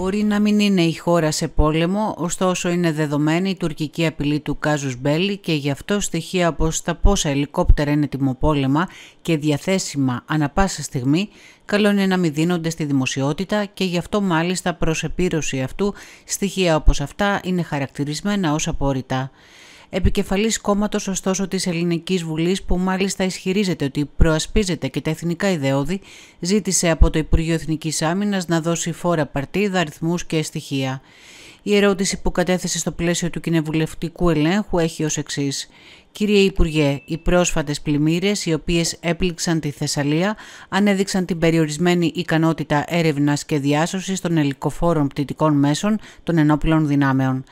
Μπορεί να μην είναι η χώρα σε πόλεμο, ωστόσο είναι δεδομένη η τουρκική απειλή του Κάζους Μπέλη και γι' αυτό στοιχεία όπως τα πόσα ελικόπτερα είναι τιμοπόλεμα και διαθέσιμα ανα πάσα στιγμή, καλό είναι να μην δίνονται στη δημοσιότητα και γι' αυτό μάλιστα προς επίρρωση αυτού στοιχεία όπως αυτά είναι χαρακτηρισμένα ως απόρριτα επικεφαλής κόμματος ωστόσο της Ελληνικής Βουλής που μάλιστα ισχυρίζεται ότι προασπίζεται και τα εθνικά ιδεώδη, ζήτησε από το Υπουργείο Εθνικής Άμυνας να δώσει φόρα παρτίδα, αριθμούς και στοιχεία. Η ερώτηση που κατέθεσε στο πλαίσιο του κοινοβουλευτικού ελέγχου έχει ως εξής. Κύριε Υπουργέ, οι πρόσφατες πλημμύρες οι οποίες έπληξαν τη Θεσσαλία ανέδειξαν την περιορισμένη ικανότητα έρευνας και διάσωσης των ελικοφόρων πτυτικών μέσων των ενόπλων δυνάμεων.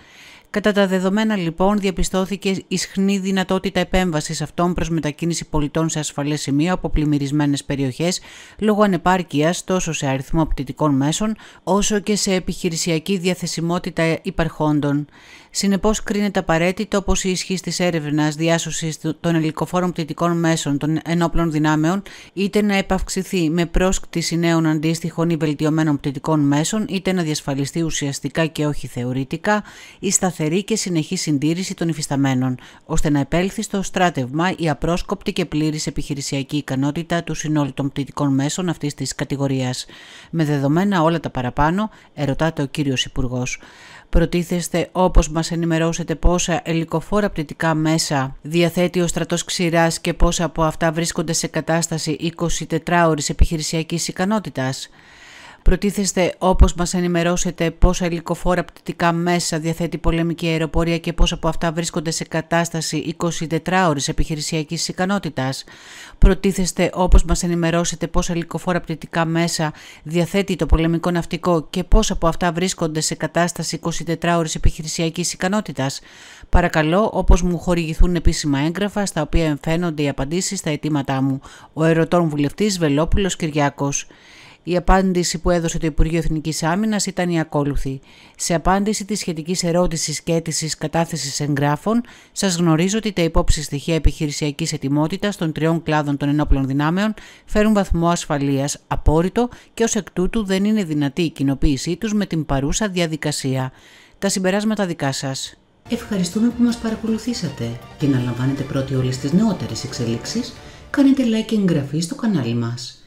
Κατά τα δεδομένα λοιπόν διαπιστώθηκε ισχνή δυνατότητα επέμβασης αυτών προς μετακίνηση πολιτών σε ασφαλές σημεία από πλημμυρισμένες περιοχές λόγω ανεπάρκειας τόσο σε αριθμό πτυτικών μέσων όσο και σε επιχειρησιακή διαθεσιμότητα υπαρχόντων. Συνεπώς, κρίνεται απαραίτητο πω η ισχύ της έρευνας διάσωσης των ελικοφόρων πτυτικών μέσων των ενόπλων δυνάμεων είτε να επαυξηθεί με πρόσκτηση νέων αντίστοιχων ή βελτιωμένων πτυτικών μέσων, είτε να διασφαλιστεί ουσιαστικά και όχι θεωρητικά η σταθερή σταθερή και συνεχή συντήρηση των υφισταμένων, ώστε να επέλθει στο στράτευμα η απρόσκοπτη και πλήρης επιχειρησιακή ικανότητα του συνόλου των πτυτικών μέσων αυτής της κατηγορίας. Με δεδομένα όλα τα παραπάνω, ερωτάται ο κύριος Υπουργός. Προτίθεστε όπως μας ενημερώσετε πόσα ελικοφόρα πτυτικά μέσα διαθέτει ο στρατός ξηράς και πόσα από αυτά βρίσκονται σε κατάσταση 24 ώρης επιχειρησιακής ικανότητας. Προτίθεστε όπως μας ενημερώσετε πόσα υλικοφόρα πτυτικά μέσα διαθέτει πολεμική αεροπορία και πόσα από αυτά βρίσκονται σε κατάσταση 24 ώρες επιχειρησιακής ικανότητας. Προτίθεστε όπως μας ενημερώσετε πόσα υλικοφόρα πτυτικά μέσα διαθέτει το πολεμικό ναυτικό και πόσα από αυτά βρίσκονται σε κατάσταση 24 ώρες επιχειρησιακής ικανότητας. Παρακαλώ όπως μου χορηγηθούν επίσημα έγγραφα στα οποία εμφαίνονται οι απαντήσεις στα αιτήματά μου. Ο ερωτών βουλευτής Βελόπουλος Κυριάκος. Η απάντηση που έδωσε το Υπουργείο Εθνικής Άμυνας ήταν η ακόλουθη. Σε απάντηση της σχετικής ερώτησης και αίτησης κατάθεσης εγγράφων, σας γνωρίζω ότι τα υπόψη στοιχεία επιχειρησιακής ετοιμότητας των τριών κλάδων των ενόπλων δυνάμεων φέρουν βαθμό ασφαλείας απόρριτο και ως εκ τούτου δεν είναι δυνατή η κοινοποίησή τους με την παρούσα διαδικασία. Τα συμπεράσματα δικά σας. Ευχαριστούμε που μας παρακολουθήσατε και να λαμβάνετε πρώτοι όλες τις νεότερες εξελίξεις κάνετε like και εγγραφή στο κανάλι μας.